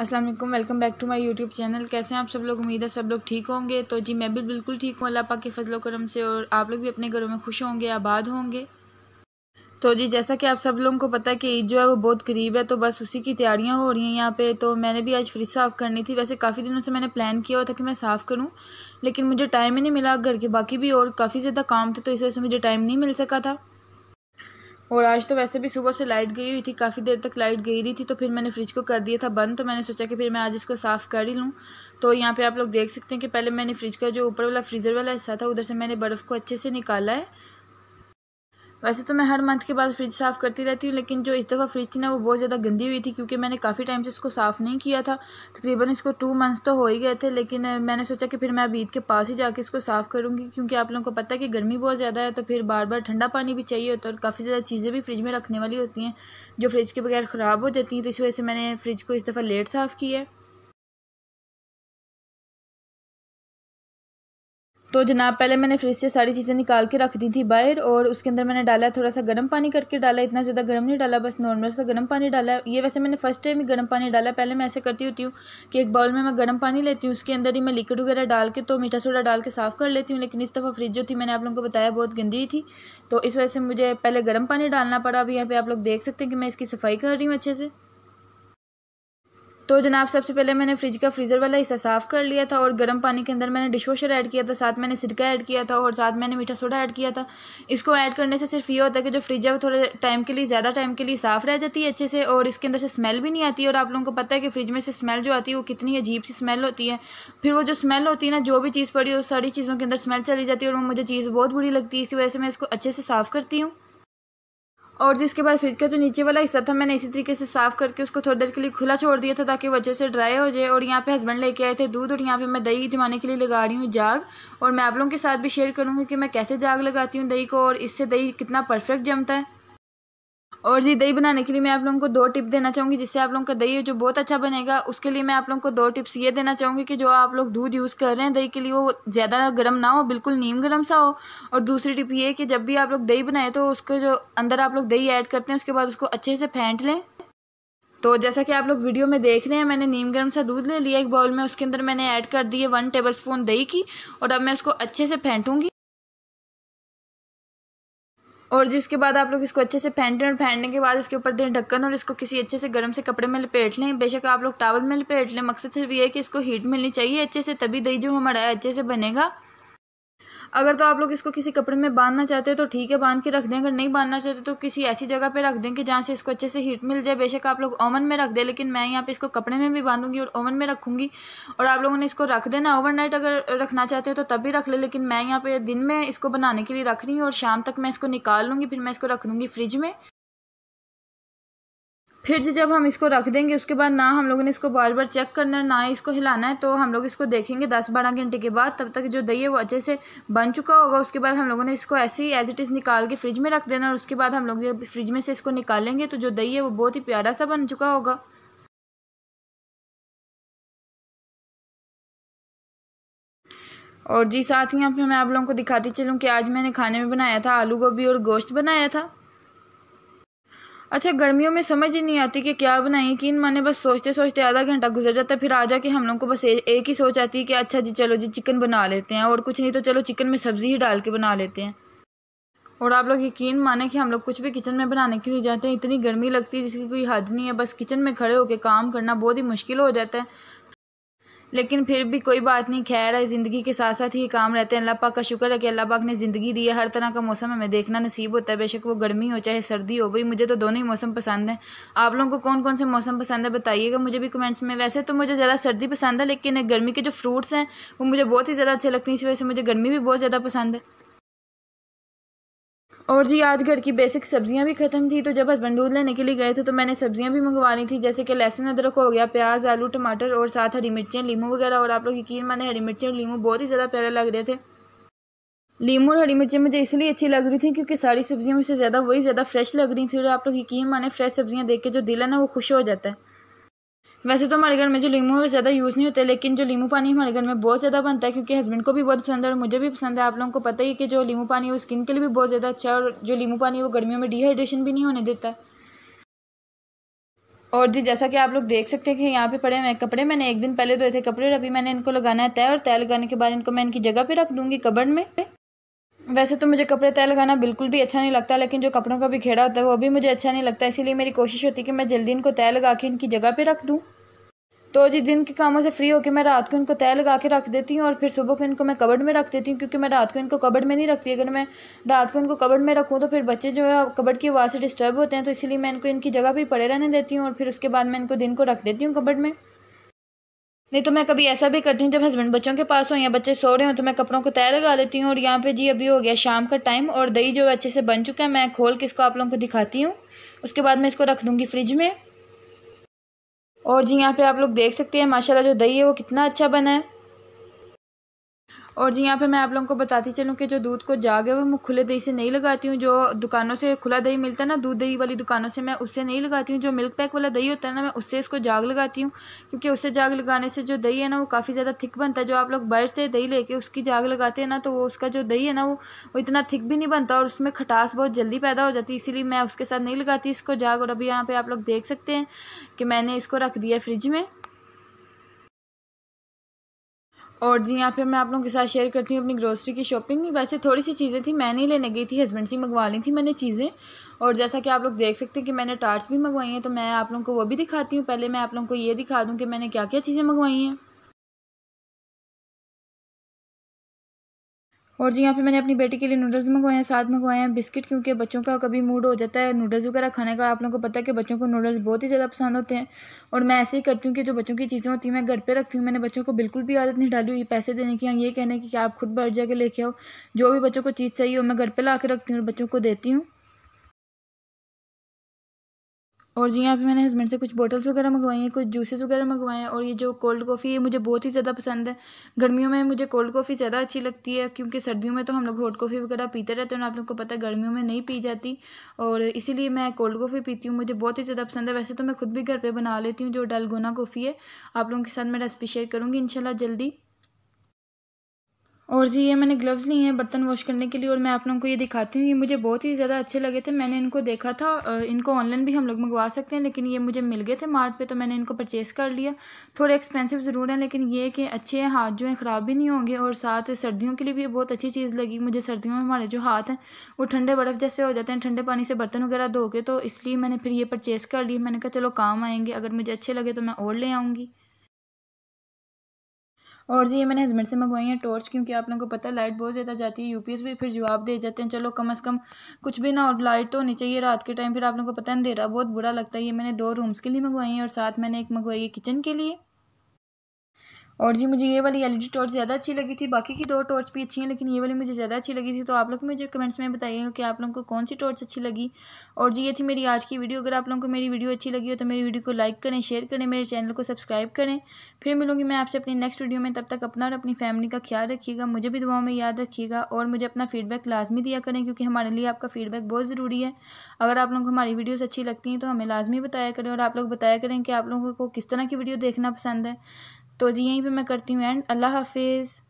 अस्सलाम वालेकुम welcome back to my YouTube channel कैसे हैं आप सब लोग उम्मीद है सब लोग ठीक होंगे तो जी मैं भी बिल्कुल ठीक हूँ अल्लाह पाक के फजल करम से और आप लोग भी अपने घरों में खुश होंगे आबाद होंगे तो जी जैसा कि आप सब लोगों को पता है कि ईद जो है वो बहुत करीब है तो बस उसी की तैयारियां हो रही हैं यहाँ पे तो मैंने भी आज फ्रिज साफ़ करनी थी वैसे काफ़ी दिनों से मैंने प्लान किया हुआ था कि मैं साफ़ करूँ लेकिन मुझे टाइम ही नहीं मिला घर के बाकी भी और काफ़ी ज़्यादा काम थे तो इस वजह से मुझे टाइम नहीं मिल सका था और आज तो वैसे भी सुबह से लाइट गई हुई थी काफ़ी देर तक लाइट गई रही थी तो फिर मैंने फ्रिज को कर दिया था बंद तो मैंने सोचा कि फिर मैं आज इसको साफ़ कर ही लूँ तो यहाँ पे आप लोग देख सकते हैं कि पहले मैंने फ्रिज का जो ऊपर वाला फ्रीज़र वाला हिस्सा था उधर से मैंने बर्फ़ को अच्छे से निकाला है वैसे तो मैं हर मंथ के बाद फ्रिज साफ़ करती रहती हूँ लेकिन जो इस दफ़ा फ्रिज थी ना वो बहुत ज़्यादा गंदी हुई थी क्योंकि मैंने काफ़ी टाइम से इसको साफ़ नहीं किया था तकरीबन इसको टू मंथ्स तो हो ही गए थे लेकिन मैंने सोचा कि फिर मैं अब ईद के पास ही जाके इसको साफ़ करूँगी क्योंकि आप लोगों को पता है कि गर्मी बहुत ज़्यादा है तो फिर बार बार ठंडा पानी भी चाहिए होता है और काफ़ी ज़्यादा चीज़ें भी फ्रिज में रखने वाली होती हैं जो फ्रिज के बगैर ख़राब हो जाती हैं तो इस वजह से मैंने फ्रिज को इस दफ़ा लेट साफ़ किया है तो जनाब पहले मैंने फ्रिज से सारी चीज़ें निकाल के रख दी थी बाहर और उसके अंदर मैंने डाला थोड़ा सा गर्म पानी करके डाला इतना ज़्यादा गर्म नहीं डाला बस नॉर्मल सा गर्म पानी डाला ये वैसे मैंने फर्स्ट टाइम ही गर्म पानी डाला पहले मैं ऐसे करती होती हूँ कि एक बाउल में मैं गर्म पानी लेती हूँ उसके अंदर ही मैं लिक्विड वगैरह डाल के तो मीठा सोडा डाल के साफ़ कर लेती हूँ लेकिन इस दफ़ा फ्रिज जो थी मैंने आप लोगों को बताया बहुत गंदी थी तो इस वजह से मुझे पहले गर्म पानी डालना पड़ा अभी यहाँ पर आप लोग देख सकते हैं कि मैं इसकी सफाई कर रही हूँ अच्छे से तो जनाब सबसे पहले मैंने फ्रिज का फ्रीज़र वाला हिस्सा साफ़ कर लिया था और गर्म पानी के अंदर मैंने डिश वॉशर ऐड किया था साथ मैंने सिरका ऐड किया था और साथ मैंने मीठा सोडा ऐड किया था इसको ऐड करने से सिर्फ ये होता है कि जो फ्रिज है वो थोड़े टाइम के लिए ज़्यादा टाइम के लिए साफ़ रह जाती है अच्छे से और इसके अंदर से स्मेल भी नहीं आती और आप लोगों को पता है कि फ्रिज में से स्मेल जो आती है वो कितनी अजीब सी स्मेल होती है फिर वो जो स्मेल होती है ना जो भी चीज़ पड़ी हो सारी चीज़ों के अंदर स्मेल चली जाती है और मुझे चीज़ बहुत बुरी लगती है इसी वजह से मैं इसको अच्छे से साफ़ करती हूँ और जिसके बाद फ्रिज का जो नीचे वाला हिस्सा था मैंने इसी तरीके से साफ़ करके उसको थोड़ी देर के लिए खुला छोड़ दिया था ताकि वो अच्छे से ड्राई हो जाए और यहाँ पे हस्बैंड लेके आए थे दूध और यहाँ पे मैं दही जमाने के लिए लगा रही हूँ जाग और मैं आप लोगों के साथ भी शेयर करूँगी कि मैं कैसे जाग लगाती हूँ दही को और इससे दही कितना परफेक्ट जमता है और जी दही बनाने के लिए मैं आप लोगों को दो टिप देना चाहूँगी जिससे आप लोगों का दही जो बहुत अच्छा बनेगा उसके लिए मैं आप लोगों को दो टिप्स ये देना चाहूँगी कि जो आप लोग दूध यूज़ कर रहे हैं दही के लिए वो ज़्यादा गर्म ना हो बिल्कुल नीम गर्म सा हो और दूसरी टिप ये कि जब भी आप लोग दही बनाएं तो उसके जो अंदर आप लोग दही ऐड करते हैं उसके बाद उसको अच्छे से फेंट लें तो जैसा कि आप लोग वीडियो में देख रहे हैं मैंने नीम गर्म सा दूध ले लिया एक बाउल में उसके अंदर मैंने ऐड कर दिए वन टेबल स्पून दही की और अब मैं उसको अच्छे से फेंटूँगी और जिसके बाद आप लोग इसको अच्छे से फेंटें और फेंटने के बाद इसके ऊपर दें ढक्कन और इसको किसी अच्छे से गर्म से कपड़े में लपेट लें बेशक आप लोग टावल में लपेट लें मकसद सिर्फ ये है कि इसको हीट मिलनी चाहिए अच्छे से तभी दही जो हमारा अच्छे से बनेगा अगर तो आप लोग इसको किसी कपड़े में बांधना चाहते हो तो ठीक है बांध के रख दें अगर नहीं बांधना चाहते तो किसी ऐसी जगह पे रख दें कि जहाँ से इसको अच्छे से हीट मिल जाए बेशक आप लोग ओवन में रख दें लेकिन मैं यहाँ पे इसको कपड़े में भी बांधूंगी और ओवन में रखूँगी और आप लोगों ने इसको रख देना ओवर अगर रखना चाहते हो तो तब रख ले लेकिन मैं यहाँ पर दिन में इसको बनाने के लिए रख रही हूँ और शाम तक मैं इसको निकाल लूँगी फिर मैं इसको रख दूँगी फ्रिज में फिर जब हम इसको रख देंगे उसके बाद ना हम लोगों ने इसको बार बार चेक करना है ना इसको हिलाना है तो हम लोग इसको देखेंगे दस बारह घंटे के बाद तब तक जो दही है वो अच्छे से बन चुका होगा उसके बाद हम लोगों ने इसको ऐसे ही एज इट इज़ निकाल के फ्रिज में रख देना और उसके बाद हम लोग जब फ्रिज में से इसको निकालेंगे तो जो दही है वो बहुत ही प्यारा सा बन चुका होगा और जी साथ ही यहाँ पर मैं आप लोगों को दिखाती चलूँ कि आज मैंने खाने में बनाया था आलू गोभी और गोश्त बनाया था अच्छा गर्मियों में समझ ही नहीं आती कि क्या बनाएं कि इन माने बस सोचते सोचते आधा घंटा गुजर जाता है फिर आ जाके हम लोग को बस ए, एक ही सोच आती है कि अच्छा जी चलो जी चिकन बना लेते हैं और कुछ नहीं तो चलो चिकन में सब्ज़ी ही डाल के बना लेते हैं और आप लोग यकीन माने कि हम लोग कुछ भी किचन में बनाने के लिए जाते हैं इतनी गर्मी लगती है जिसकी कोई हद नहीं है बस किचन में खड़े होकर काम करना बहुत ही मुश्किल हो जाता है लेकिन फिर भी कोई बात नहीं खैर है ज़िंदगी के साथ साथ ही काम रहते हैं अल्लाह पाक का शुक्र है कि अल्लाह पाक ने ज़िंदगी दी है हर तरह का मौसम हमें देखना नसीब होता है बेशक वो गर्मी हो चाहे सर्दी हो भाई मुझे तो दोनों ही मौसम पसंद हैं आप लोगों को कौन कौन से मौसम पसंद है बताइएगा मुझे भी कमेंट्स में वैसे तो मुझे ज़्यादा सर्दी पसंद है लेकिन गर्मी के जो फ्रूट्स हैं वो मुझे बहुत ही ज़्यादा अच्छे लगते हैं इस वजह से मुझे गर्मी भी बहुत ज़्यादा पसंद है और जी आज घर की बेसिक सब्ज़ियाँ भी ख़त्म थी तो जब हस्बैंड दूध लेने के लिए गए थे तो मैंने सब्ज़ियाँ भी मंगवा ली थी जैसे कि लहसुन अदरक हो गया प्याज आलू टमाटर और साथ हरी मिर्चें लीमू वगैरह और आप लोग यकीन माने हरी मिर्चें और लीमू बहुत ही ज़्यादा प्यारे लग रहे थे लीमू और हरी मिर्चें मुझे इसलिए अच्छी लग रही थी क्योंकि सारी सब्ज़ियाँ मुझसे ज़्यादा वही ज़्यादा फ्रेश लग रही थी और आप लोग यकीन माने फ्रेश सब्ज़ियाँ देख के जो दिल है ना वो खुश हो जाता है वैसे तो हमारे घर में जो लीमू है ज़्यादा यूज़ नहीं होते लेकिन जो लीमू पानी हमारे घर में बहुत ज़्यादा बनता है क्योंकि हस्बैंड को भी बहुत पसंद है और मुझे भी पसंद है आप लोगों को पता ही है कि जो लीमू पानी है वो स्किन के लिए भी बहुत ज़्यादा अच्छा है और जो लीमू पानी है वो गर्मियों में डिहाइड्रेशन भी नहीं होने देता और जी जैसा कि आप लोग देख सकते हैं कि यहाँ पे पड़े हुए कपड़े मैंने एक दिन पहले धोए थे कपड़े और अभी मैंने इनको लगाना है तय और तय लगाने के बाद इनको मैं इनकी जगह पे रख दूंगी कबड़ में वैसे तो मुझे कपड़े तय लगाना बिल्कुल भी अच्छा नहीं लगता लेकिन जो कपड़ों का भी खेड़ा होता है वो भी मुझे अच्छा नहीं लगता इसीलिए मेरी कोशिश होती है कि मैं जल्दी इनको तय लगा के इनकी जगह पे रख दूँ तो जी दिन के कामों से फ्री होकर मैं रात को इनको तय लगा के रख देती हूँ और फिर सुबह को इनको मैं कबड में रख देती हूँ क्योंकि मैं रात को इनको कबड में नहीं रखती अगर मैं रात को इनको कबड में रखूँ तो फिर बच्चे जो है कबड की आवाज़ से डिस्टर्ब होते हैं तो इसलिए मैं इनको इनकी जगह पर पड़े रहने देती हूँ और फिर उसके बाद मैं इनको दिन को रख देती हूँ कबड में नहीं तो मैं कभी ऐसा भी करती हूँ जब हस्बैंड बच्चों के पास हो या बच्चे सो रहे हो तो मैं कपड़ों को तय लगा लेती हूँ और यहाँ पे जी अभी हो गया शाम का टाइम और दही जो अच्छे से बन चुका है मैं खोल के इसको आप लोगों को दिखाती हूँ उसके बाद मैं इसको रख दूँगी फ्रिज में और जी यहाँ पर आप लोग देख सकते हैं माशाला जो दही है वो कितना अच्छा बना है और जी यहाँ पे मैं आप लोगों को बताती चलूँ कि जो दूध को जाग है वो मैं खुले दही से नहीं लगाती हूँ जो दुकानों से खुला दही मिलता है ना दूध दही वाली दुकानों से मैं उससे नहीं लगाती हूँ जो मिल्क पैक वाला दही होता है ना मैं उससे इसको जाग लगाती हूँ क्योंकि उससे जाग लगाने से जो दही है ना वो काफ़ी ज़्यादा थिक बनता है जो आप लोग बाहर से दही लेके उसकी जाग लगाते हैं ना तो वो उसका जो दही है ना वो वो इतना थिक भी नहीं बनता और उसमें खटास बहुत जल्दी पैदा हो जाती है इसीलिए मैं उसके साथ नहीं लगाती इसको जाग और अभी यहाँ पर आप लोग देख सकते हैं कि मैंने इसको रख दिया फ्रिज में और जी यहाँ पे मैं आप लोगों के साथ शेयर करती हूँ अपनी ग्रोसरी की शॉपिंग वैसे थोड़ी सी चीज़ें थी मैंने ही लेने गई थी हस्बैंड से मंगवा ली थी मैंने चीज़ें और जैसा कि आप लोग देख सकते हैं कि मैंने टार्ट्स भी मंगवाई हैं तो मैं आप लोगों को वो भी दिखाती हूँ पहले मैं आप लोगों को ये दिखा दूँ कि मैंने क्या क्या चीज़ें मंगवाई हैं और जी यहाँ पे मैंने अपनी बेटी के लिए नूडल्स मंगवाए हैं साथ मंगवाए हैं बिस्किट क्योंकि बच्चों का कभी मूड हो जाता है नूडल्स वगैरह खाने का आप लोगों को पता है कि बच्चों को नूडल्स बहुत ही ज़्यादा पसंद होते हैं और मैं ऐसे ही करती हूँ कि जो बच्चों की चीज़ें होती हैं मैं घर पर रखती हूँ मैंने बच्चों को बिल्कुल भी आदत नहीं डाली हुई पैसे देने की ये कहने की कि आप खुद बढ़ जाकर लेके आओ जो भी बच्चों को चीज़ चाहिए वो मैं घर पर ला रखती हूँ और बच्चों को देती हूँ और जी यहाँ पे मैंने हस्बैंड से कुछ बोटल्स वगैरह मंगवाई हैं कुछ जूसेस वगैरह मंगवाए हैं और ये जो कोल्ड कॉफ़ी है मुझे बहुत ही ज़्यादा पसंद है गर्मियों में मुझे कोल्ड कॉफ़ी ज़्यादा अच्छी लगती है क्योंकि सर्दियों में तो हम लोग हॉट कॉफ़ी वगैरह पीते रहते हैं आप लोग को पता है गर्मियों में नहीं पी जाती और इसीलिए मैं कोल्ड कॉफ़ी पीती हूँ मुझे बहुत ही ज़्यादा पसंद है वैसे तो मैं खुद भी घर पर बना लेती हूँ जो डलगोना कॉफ़ी है आप लोगों के साथ मैं रेसिपी शेयर करूँगी इन जल्दी और जी ये मैंने ग्लव्स लिए हैं बर्तन वॉश करने के लिए और मैं आप लोगों को ये दिखाती हूँ ये मुझे बहुत ही ज़्यादा अच्छे लगे थे मैंने इनको देखा था इनको ऑनलाइन भी हम लोग मंगवा सकते हैं लेकिन ये मुझे मिल गए थे मार्ट पे तो मैंने इनको परचेज़ कर लिया थोड़े एक्सपेंसिव ज़रूर हैं लेकिन ये कि अच्छे हैं हाथ जो हैं ख़राब भी नहीं होंगे और साथ सर्दियों के लिए भी बहुत अच्छी चीज़ लगी मुझे सर्दियों में हमारे जो हाथ हैं वो ठंडे बर्फ़ जैसे हो जाते हैं ठंडे पानी से बर्तन वगैरह धो के तो इसलिए मैंने फिर ये परचेज़ कर लिया मैंने कहा चलो काम आएँगे अगर मुझे अच्छे लगे तो मैं और ले आऊँगी और जी ये मैंने हस्बैंड से मंगवाई है टॉर्च क्योंकि आप लोगों को पता है लाइट बहुत ज़्यादा जाती है यूपीएस भी फिर जवाब दे जाते हैं चलो कम अज़ कम कुछ भी ना और लाइट तो होनी चाहिए रात के टाइम फिर आप लोगों को पता है अंधेरा बहुत बुरा लगता है ये मैंने दो रूम्स के लिए मंगवाई है और साथ मैंने एक मंगवाई है किचन के लिए और जी मुझे ये वाली एल टॉर्च e ज़्यादा अच्छी लगी थी बाकी की दो टॉर्च भी अच्छी हैं लेकिन ये वाली मुझे ज़्यादा अच्छी लगी थी तो आप लोग मुझे कमेंट्स में बताइएगा कि आप लोगों को कौन सी टॉर्च अच्छी लगी और जी ये थी मेरी आज की वीडियो अगर आप लोगों को मेरी वीडियो अच्छी लगी हो तो मेरी वीडियो को लाइक करें शेयर करें मेरे चैनल को सब्सक्राइब करें फिर मिलूँगी मैं आपसे अपनी नेक्स्ट वीडियो में तब तक अपना और अपनी फैमिली का ख्याल रखिएगा मुझे भी दुआओं में याद रखिएगा और मुझे अपना फीडबैक लाजमी दिया करें क्योंकि हमारे लिए आपका फीडबैक बहुत ज़रूरी है अगर आप लोगों को हमारी वीडियोज़ अच्छी लगती हैं तो हमें लाजमी बताया करें और आप लोग बताया करें कि आप लोगों को किस तरह की वीडियो देखना पसंद है तो जी यहीं पे मैं करती हूँ एंड अल्लाह हाफिज़